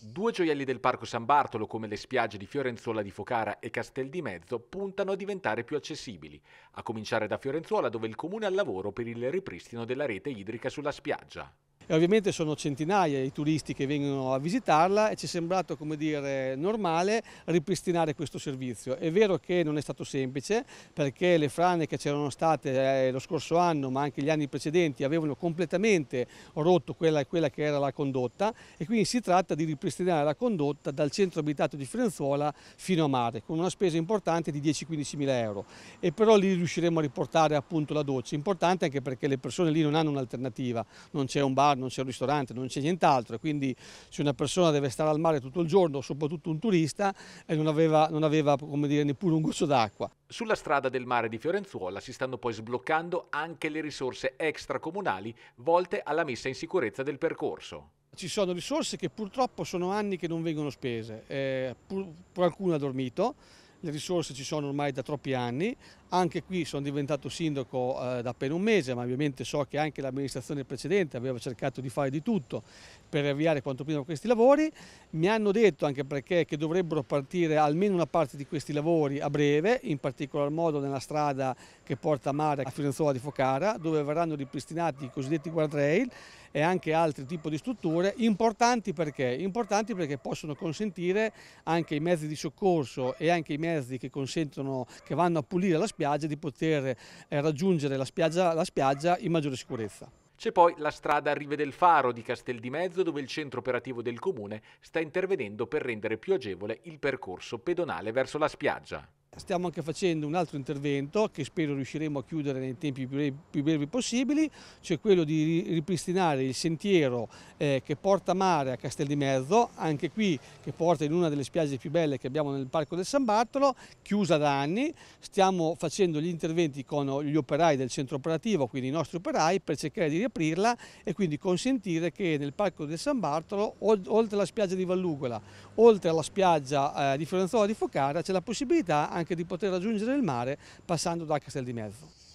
Due gioielli del Parco San Bartolo, come le spiagge di Fiorenzuola di Focara e Castel di Mezzo, puntano a diventare più accessibili, a cominciare da Fiorenzuola dove il comune ha lavoro per il ripristino della rete idrica sulla spiaggia e ovviamente sono centinaia i turisti che vengono a visitarla e ci è sembrato come dire, normale ripristinare questo servizio. È vero che non è stato semplice perché le frane che c'erano state eh, lo scorso anno ma anche gli anni precedenti avevano completamente rotto quella, quella che era la condotta e quindi si tratta di ripristinare la condotta dal centro abitato di Firenzuola fino a mare con una spesa importante di 10-15 mila euro e però lì riusciremo a riportare appunto la doccia, importante anche perché le persone lì non hanno un'alternativa, non c'è un bar, non c'è un ristorante, non c'è nient'altro e quindi se una persona deve stare al mare tutto il giorno, soprattutto un turista, eh, non aveva, non aveva dire, neppure un goccio d'acqua. Sulla strada del mare di Fiorenzuola si stanno poi sbloccando anche le risorse extracomunali volte alla messa in sicurezza del percorso ci sono risorse che purtroppo sono anni che non vengono spese, eh, pur, ha dormito, le risorse ci sono ormai da troppi anni, anche qui sono diventato sindaco eh, da appena un mese, ma ovviamente so che anche l'amministrazione precedente aveva cercato di fare di tutto per avviare quanto prima questi lavori. Mi hanno detto, anche perché, che dovrebbero partire almeno una parte di questi lavori a breve, in particolar modo nella strada che porta a mare a Firenzuola di Focara, dove verranno ripristinati i cosiddetti guardrail e anche altri tipi di strutture, importanti perché? Importanti perché possono consentire anche i mezzi di soccorso e anche i mezzi che, che vanno a pulire la spiaggia spiagge di poter eh, raggiungere la spiaggia, la spiaggia in maggiore sicurezza. C'è poi la strada Rive del Faro di Castel di Mezzo dove il centro operativo del comune sta intervenendo per rendere più agevole il percorso pedonale verso la spiaggia stiamo anche facendo un altro intervento che spero riusciremo a chiudere nei tempi più brevi, possibili, cioè quello di ripristinare il sentiero eh, che porta mare a Castel di Mezzo, anche qui che porta in una delle spiagge più belle che abbiamo nel Parco del San Bartolo, chiusa da anni, stiamo facendo gli interventi con gli operai del centro operativo, quindi i nostri operai, per cercare di riaprirla e quindi consentire che nel Parco del San Bartolo, oltre alla spiaggia di Vallugola, oltre alla spiaggia eh, di Fiorenzola di Focara, c'è la possibilità anche anche di poter raggiungere il mare passando da Castel di Mezzo.